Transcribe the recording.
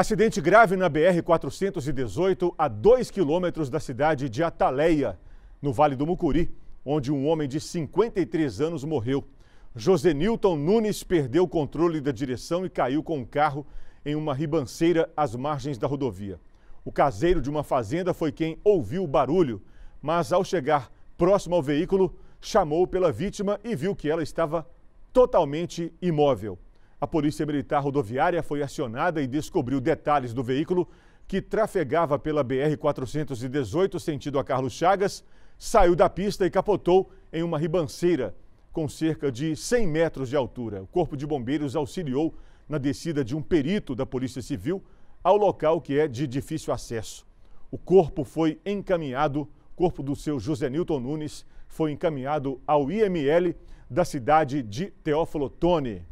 Acidente grave na BR-418, a 2 quilômetros da cidade de Ataleia, no Vale do Mucuri, onde um homem de 53 anos morreu. José Newton Nunes perdeu o controle da direção e caiu com o um carro em uma ribanceira às margens da rodovia. O caseiro de uma fazenda foi quem ouviu o barulho, mas ao chegar próximo ao veículo, chamou pela vítima e viu que ela estava totalmente imóvel. A Polícia Militar Rodoviária foi acionada e descobriu detalhes do veículo que trafegava pela BR-418 sentido a Carlos Chagas, saiu da pista e capotou em uma ribanceira com cerca de 100 metros de altura. O Corpo de Bombeiros auxiliou na descida de um perito da Polícia Civil ao local que é de difícil acesso. O corpo foi encaminhado, corpo do seu José Newton Nunes foi encaminhado ao IML da cidade de Teófilo Tone.